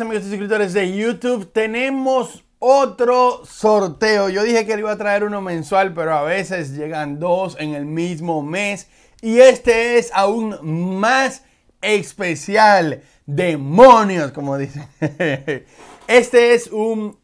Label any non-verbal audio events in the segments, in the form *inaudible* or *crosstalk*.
amigos y suscriptores de YouTube. Tenemos otro sorteo. Yo dije que le iba a traer uno mensual, pero a veces llegan dos en el mismo mes. Y este es aún más especial. Demonios, como dicen. *laughs* Este es un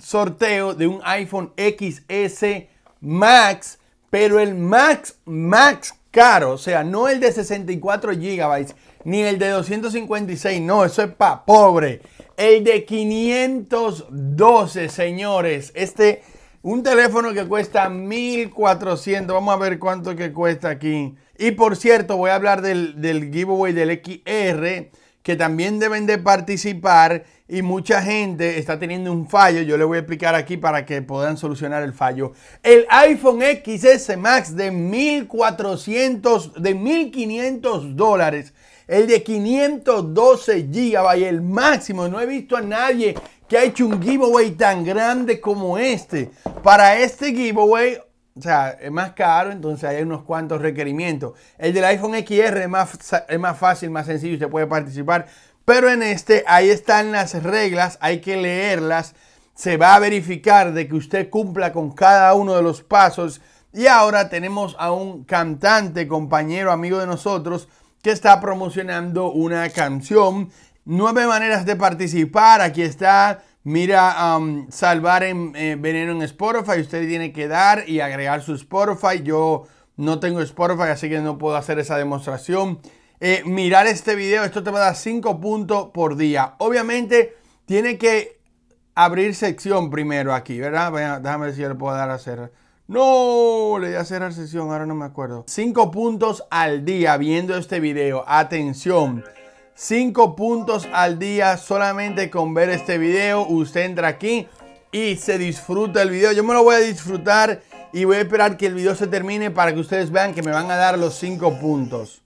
sorteo de un iPhone XS Max, pero el Max Max caro, o sea, no el de 64 GB ni el de 256, no, eso es para pobre. El de 512, señores, este un teléfono que cuesta 1400. Vamos a ver cuánto que cuesta aquí. Y por cierto, voy a hablar del, del giveaway del XR que también deben de participar y mucha gente está teniendo un fallo. Yo le voy a explicar aquí para que puedan solucionar el fallo. El iPhone XS Max de 1400, de 1500 dólares, el de 512 GB, el máximo. No he visto a nadie que ha hecho un giveaway tan grande como este. Para este giveaway o sea, es más caro, entonces hay unos cuantos requerimientos. El del iPhone XR es más, es más fácil, más sencillo, usted puede participar. Pero en este, ahí están las reglas, hay que leerlas. Se va a verificar de que usted cumpla con cada uno de los pasos. Y ahora tenemos a un cantante, compañero, amigo de nosotros, que está promocionando una canción. Nueve maneras de participar. Aquí está Mira, salvar en eh, veneno en Spotify. Usted tiene que dar y agregar su Spotify. Yo no tengo Spotify, así que no puedo hacer esa demostración. Eh, mirar este video, esto te va a dar 5 puntos por día. Obviamente, tiene que abrir sección primero aquí, ¿verdad? déjame ver si yo le puedo dar a cerrar. No, le di a cerrar sesión, ahora no me acuerdo. 5 puntos al día viendo este video. Atención. 5 puntos al día solamente con ver este video. Usted entra aquí y se disfruta el video. Yo me lo voy a disfrutar y voy a esperar que el video se termine para que ustedes vean que me van a dar los 5 puntos.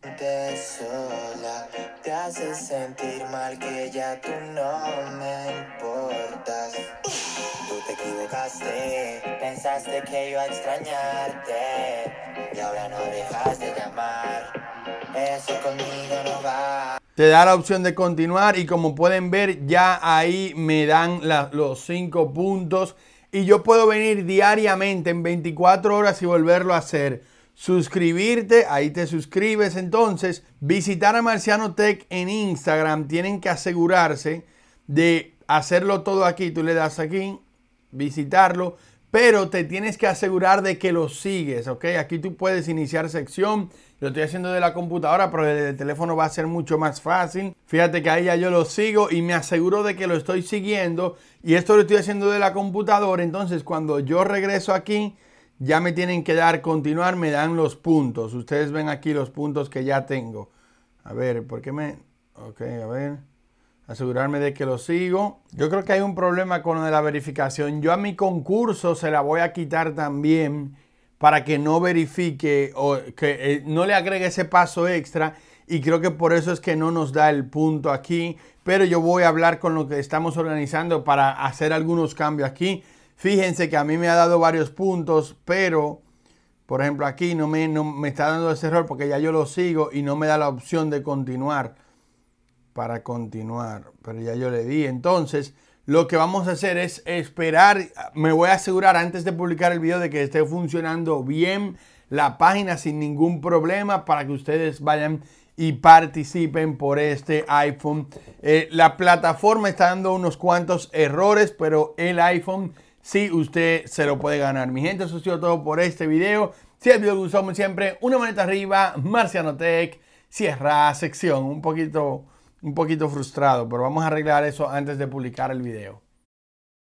Te sola, te hace sentir mal que ya tú no me importas. Tú te equivocaste, pensaste que iba a extrañarte y ahora no dejas de llamar. Eso conmigo te da la opción de continuar y como pueden ver ya ahí me dan los cinco puntos y yo puedo venir diariamente en 24 horas y volverlo a hacer. Suscribirte, ahí te suscribes entonces. Visitar a Marciano Tech en Instagram, tienen que asegurarse de hacerlo todo aquí. Tú le das aquí, visitarlo, pero te tienes que asegurar de que lo sigues, ¿ok? Aquí tú puedes iniciar sección, lo estoy haciendo de la computadora, pero desde el teléfono va a ser mucho más fácil. Fíjate que ahí ya yo lo sigo y me aseguro de que lo estoy siguiendo y esto lo estoy haciendo de la computadora, entonces cuando yo regreso aquí, ya me tienen que dar continuar, me dan los puntos. Ustedes ven aquí los puntos que ya tengo. A ver, ¿por qué me...? Ok, a ver asegurarme de que lo sigo. Yo creo que hay un problema con lo de la verificación. Yo a mi concurso se la voy a quitar también para que no verifique o que eh, no le agregue ese paso extra. Y creo que por eso es que no nos da el punto aquí. Pero yo voy a hablar con lo que estamos organizando para hacer algunos cambios aquí. Fíjense que a mí me ha dado varios puntos, pero por ejemplo aquí no, me está dando ese error porque ya yo lo sigo y no me da la opción de continuar para continuar. Pero ya yo le di. Entonces, lo que vamos a hacer es esperar. Me voy a asegurar antes de publicar el video de que esté funcionando bien la página sin ningún problema para que ustedes vayan y participen por este iPhone. Eh, la plataforma está dando unos cuantos errores, pero el iPhone sí usted se lo puede ganar. Mi gente, eso ha sido todo por este video. Si el video gustó, como siempre, una manita arriba, Marciano Tech, cierra sección, un poquito un poquito frustrado, pero vamos a arreglar eso antes de publicar el video.